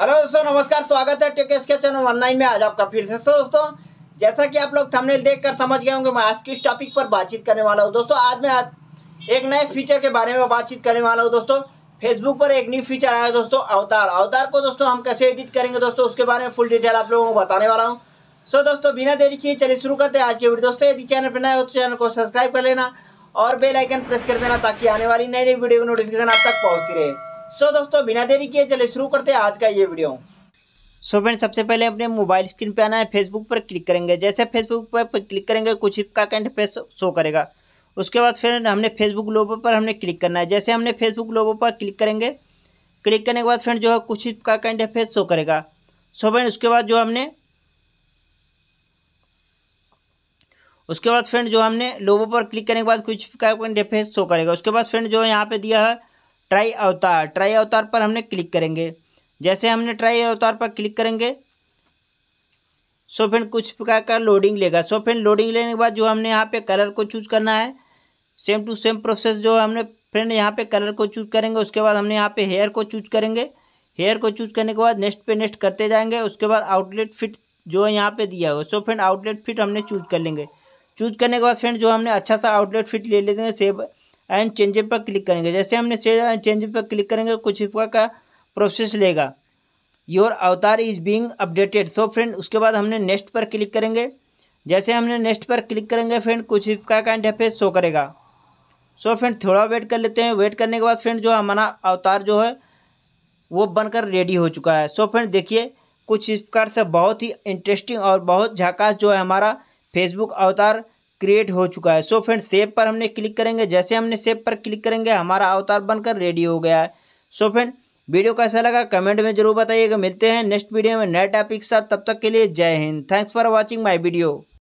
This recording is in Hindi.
हेलो दोस्तों नमस्कार स्वागत है टेकेस के चैनल ऑनलाइन में आज आपका फिर से दोस्तों जैसा कि आप लोग थंबनेल देखकर समझ गए होंगे मैं आज किस टॉपिक पर बातचीत करने वाला हूँ दोस्तों आज मैं एक नए फीचर के बारे में बातचीत करने वाला हूँ दोस्तों फेसबुक पर एक न्यू फीचर आया है दोस्तों अवतार अवतार को दोस्तों हम कैसे एडिट करेंगे दोस्तों उसके बारे में फुल डिटेल आप लोगों को बताने वाला हूँ सो दोस्तों बिना देरी किए चलिए शुरू करते हैं आज के वीडियो दोस्तों यदि चैनल पर नए हो तो चैनल को सब्सक्राइब कर लेना और बेल आइकन प्रेस कर देना ताकि आने वाली नई नई वीडियो की नोटिफिकेशन आप तक पहुँचती रहे सो so, दोस्तों बिना देरी किए चले शुरू करते हैं आज का ये वीडियो सो so, फ्रेंड सबसे पहले अपने मोबाइल स्क्रीन पे आना है फेसबुक पर क्लिक करेंगे जैसे फेसबुक पर क्लिक करेंगे कुछ का कैंट पे शो करेगा उसके बाद फ्रेंड हमने फेसबुक लोबो पर हमने क्लिक करना है जैसे हमने फेसबुक लोबो पर क्लिक करेंगे क्लिक करने के बाद फ्रेंड जो है कुछ का कैंट पे शो करेगा सो so, फ्रेंड उसके बाद जो हमने उसके बाद फ्रेंड जो हमने लोबो पर क्लिक करने के बाद कुछ का कैंट पे शो करेगा उसके बाद फ्रेंड जो यहाँ पर दिया है ट्राई अवतार ट्राई अवतार पर हमने क्लिक करेंगे जैसे हमने ट्राई अवतार पर क्लिक करेंगे सो फ्रेंड कुछ प्रकार का लोडिंग लेगा सो फ्रेंड लोडिंग लेने के बाद जो हमने यहाँ पे कलर को चूज करना है सेम टू सेम प्रोसेस जो हमने फ्रेंड यहाँ पे कलर को चूज करेंगे उसके बाद हमने यहाँ पे हेयर को चूज करेंगे हेयर को चूज करने के बाद नेक्स्ट पे नेक्स्ट करते जाएंगे उसके बाद आउटलेट फिट जो यहाँ पे दिया हुआ सो फ्रेंड आउटलेट फिट हमने चूज कर लेंगे चूज करने के बाद फ्रेंड जो हमने अच्छा सा आउटलेट फिट ले लेते हैं सेव एंड चेंजेप पर क्लिक करेंगे जैसे हमने सेव एंड पर क्लिक करेंगे कुछ का प्रोसेस लेगा your avatar is being updated so friend उसके बाद हमने नेक्स्ट पर क्लिक करेंगे जैसे हमने नेक्स्ट पर क्लिक करेंगे फ्रेंड कुछ का इंटरफेस शो करेगा सो फ्रेंड थोड़ा वेट कर लेते हैं वेट करने के बाद फ्रेंड जो हमारा अवतार जो है वो बनकर रेडी हो चुका है सो फ्रेंड देखिए कुछ इस प्रकार से बहुत ही इंटरेस्टिंग और बहुत झाकास जो है हमारा फेसबुक अवतार क्रिएट हो चुका है सो फ्रेंड सेव पर हमने क्लिक करेंगे जैसे हमने सेव पर क्लिक करेंगे हमारा अवतार बनकर रेडी हो गया है सो फ्रेंड वीडियो कैसा लगा कमेंट में जरूर बताइएगा मिलते हैं नेक्स्ट वीडियो में नए टॉपिक के साथ तब तक के लिए जय हिंद thanks for watching my video